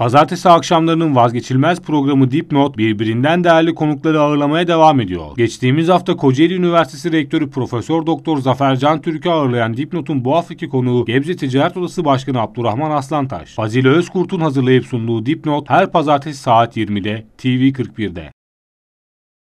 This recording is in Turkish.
Pazartesi akşamlarının vazgeçilmez programı Dipnot birbirinden değerli konukları ağırlamaya devam ediyor. Geçtiğimiz hafta Kocaeli Üniversitesi Rektörü Profesör Doktor Zafer Can Türk'ü ağırlayan Dipnot'un bu haftaki konuğu Gebze Ticaret Odası Başkanı Abdurrahman Aslantaş. Fazile Özkurt'un hazırlayıp sunduğu Dipnot her pazartesi saat 20'de TV41'de.